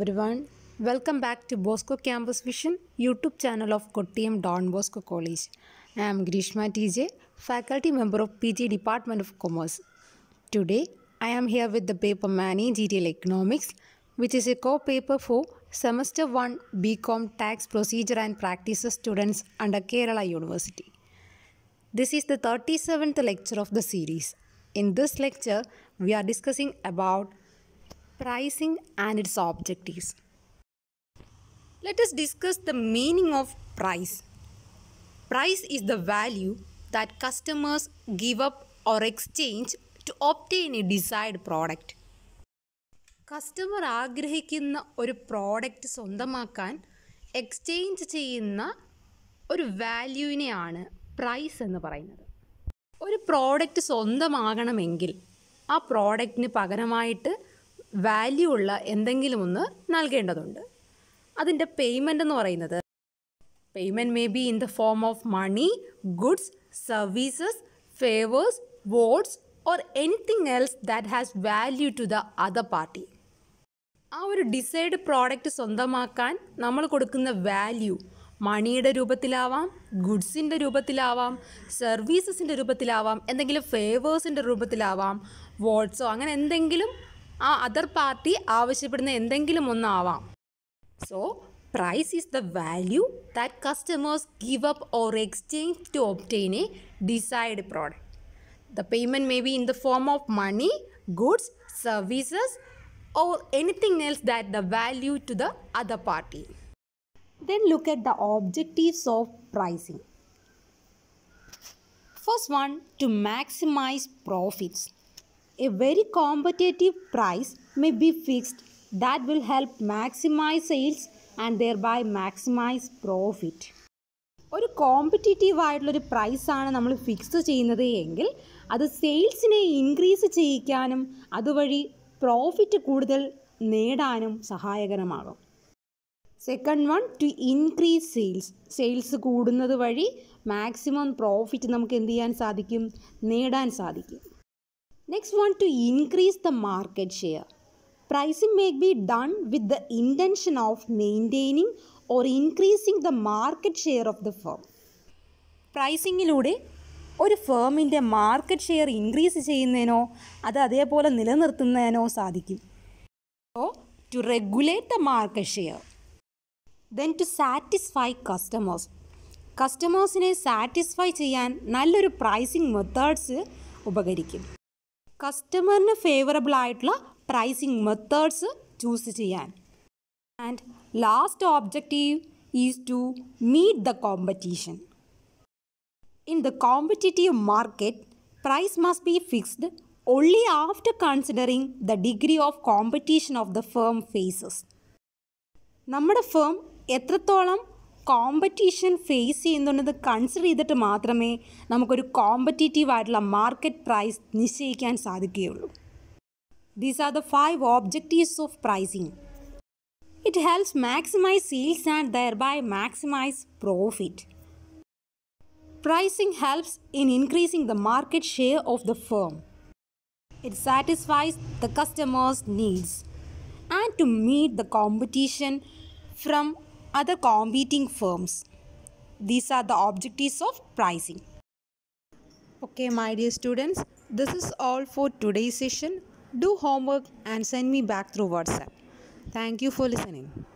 everyone. Welcome back to Bosco Campus Vision YouTube channel of Kottayam Don Bosco College. I am Grishma TJ, faculty member of PG Department of Commerce. Today, I am here with the paper Mani GTL Economics, which is a co-paper for Semester 1 BCom Tax Procedure and Practices students under Kerala University. This is the 37th lecture of the series. In this lecture, we are discussing about pricing and its objectives. Let us discuss the meaning of price. Price is the value that customers give up or exchange to obtain a desired product. Customer customer ആഗ്രഹിക്കുന്ന ഒരു product സ്വന്തമാക്കാൻ exchange ചെയ്യുന്ന ഒരു വാല്യൂവിനെയാണ് price എന്ന് പറയുന്നത് ഒരു product സ്വന്തമാകണമെങ്കിൽ ആ പ്രോഡക്റ്റിന് പകരമായിട്ട് വാല്യൂ ഉള്ള എന്തെങ്കിലും ഒന്ന് നൽകേണ്ടതുണ്ട് അതിൻ്റെ പേയ്മെൻ്റ് എന്ന് പറയുന്നത് payment may be in the form of money goods services favours votes or anything else that has value to the other party ആ ഒരു ഡിസൈഡ് പ്രോഡക്റ്റ് സ്വന്തമാക്കാൻ നമ്മൾ കൊടുക്കുന്ന വാല്യൂ മണിയുടെ രൂപത്തിലാവാം ഗുഡ്സിൻ്റെ രൂപത്തിലാവാം സർവീസസിൻ്റെ രൂപത്തിലാവാം എന്തെങ്കിലും ഫേവേഴ്സിൻ്റെ രൂപത്തിലാവാം വോട്ട്സോ അങ്ങനെ എന്തെങ്കിലും ആ അതർ പാർട്ടി ആവശ്യപ്പെടുന്ന എന്തെങ്കിലും ഒന്നാവാം so price is the value that customers give up or exchange to obtain a desired product the payment may be in the form of money goods services or anything else that the value to the other party. Then look at the objectives of pricing. First one to maximize profits. a very competitive price may be fixed that will help maximize sales and thereby maximize profit. ഒരു competitive ആയിട്ടുള്ളൊരു പ്രൈസാണ് നമ്മൾ fix ചെയ്യുന്നത് എങ്കിൽ അത് സെയിൽസിനെ increase ചെയ്യിക്കാനും അതുവഴി profit കൂടുതൽ നേടാനും സഹായകരമാകും second one to increase sales sales കൂടുന്നത് വഴി മാക്സിമം പ്രോഫിറ്റ് നമുക്ക് എന്ത് ചെയ്യാൻ സാധിക്കും നേടാൻ സാധിക്കും next want to increase the market share pricing make be done with the intention of maintaining or increasing the market share of the firm പ്രൈസിങ്ങിലൂടെ ഒരു ഫേമിൻ്റെ മാർക്കറ്റ് ഷെയർ ഇൻക്രീസ് ചെയ്യുന്നതിനോ അത് അതേപോലെ നിലനിർത്തുന്നതിനോ സാധിക്കും so to regulate the market share then to satisfy customers കസ്റ്റമേഴ്സിനെ satisfy ചെയ്യാൻ നല്ലൊരു പ്രൈസിങ് മെത്തേഡ്സ് ഉപകരിക്കും കസ്റ്റമറിന് ഫേവറബിൾ ആയിട്ടുള്ള പ്രൈസിങ് മെത്തേഡ്സ് ചൂസ് ചെയ്യാൻ and last objective is to meet the competition in the competitive market price must be fixed only after considering the degree of competition of the firm faces നമ്മുടെ firm എത്രത്തോളം competition face ചെയ്യുന്നുണ്ടെന്ന് consider ചെയ്തിട്ട് മാത്രമേ നമുക്കൊരു competitive ആയിട്ടുള്ള market price നിശ്ചയിക്കാൻ സാധിക്കുകയുള്ളൂ these are the five objectives of pricing it helps maximize sales and thereby maximize profit pricing helps in increasing the market share of the firm it satisfies the customers needs and to meet the competition from other competing firms. These are the objectives of pricing. Okay, my dear students, this is all for today's session. Do homework and send me back through WhatsApp. Thank you for listening.